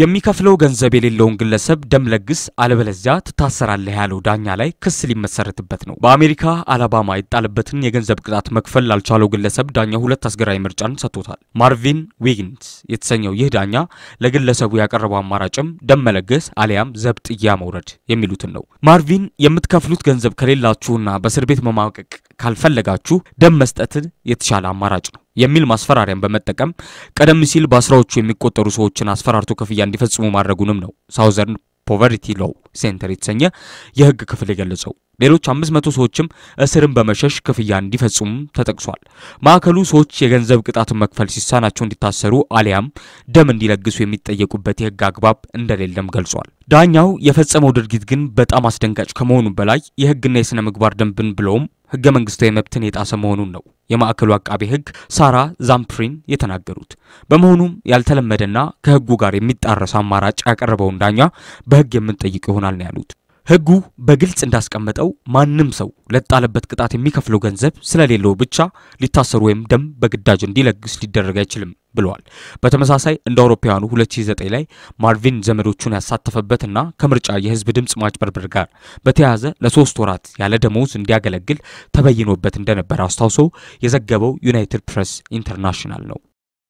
የሚከፍለው ገንዘብ የሌለውን ግለሰብ ደም ለግስ፣ አለበለዚያ ትታሰራለህ ያለው ዳኛ ላይ ክስ ሊመሰረትበት ነው። በአሜሪካ አላባማ የጣለበትን የገንዘብ ቅጣት መክፈል ላልቻለው ግለሰብ ዳኛው ሁለት አስገራዊ ምርጫን ሰጥቶታል። ማርቪን ዊግንስ የተሰኘው ይህ ዳኛ ለግለሰቡ ያቀረበው አማራጭም ደም መለገስ አሊያም ዘብጥያ መውረድ የሚሉትን ነው። ማርቪን የምትከፍሉት ገንዘብ ከሌላችሁና በእስር ቤት መማቀቅ ካልፈለጋችሁ ደም መስጠትን የተሻለ አማራጭ ነው የሚል ማስፈራሪያን በመጠቀም ቀደም ሲል በአስራዎቹ የሚቆጠሩ ሰዎችን አስፈራርቶ ክፍያ እንዲፈጽሙ ማድረጉንም ነው ሳውዘርን ፖቨርቲ ሎው ሴንተር የተሰኘ የህግ ክፍል የገለጸው። ሌሎች 500 ሰዎችም እስርን በመሸሽ ክፍያ እንዲፈጽሙ ተጠቅሷል። ማዕከሉ ሰዎች የገንዘብ ቅጣትን መክፈል ሲሳናቸው እንዲታሰሩ አሊያም ደም እንዲለግሱ የሚጠየቁበት የህግ አግባብ እንደሌለም ገልጿል። ዳኛው የፈጸመው ድርጊት ግን በጣም አስደንጋጭ ከመሆኑ በላይ የህግና የሥነ ምግባር ደንብን ብለውም ህገ መንግስታዊ መብትን የጣሰ መሆኑን ነው የማዕከሉ አቃቤ ሕግ ሳራ ዛምፕሪን የተናገሩት። በመሆኑም ያልተለመደና ከሕጉ ጋር የሚጣረስ አማራጭ ያቀረበውን ዳኛ በሕግ የምንጠይቅ ይሆናል ነው ያሉት። ሕጉ በግልጽ እንዳስቀመጠው ማንም ሰው ለጣለበት ቅጣት የሚከፍለው ገንዘብ ስለሌለው ብቻ ሊታሰሩ ወይም ደም በግዳጅ እንዲለግስ ሊደረግ አይችልም። ብለዋል። በተመሳሳይ እንደ አውሮፓውያኑ 2009 ላይ ማርቪን ዘመዶቹን ያሳተፈበትና ከምርጫ የህዝብ ድምፅ ማጭበርበር ጋር በተያያዘ ለሶስት ወራት ያለ ደመወዝ እንዲያገለግል ተበይኖበት እንደነበረ አስታውሶ የዘገበው ዩናይትድ ፕሬስ ኢንተርናሽናል ነው።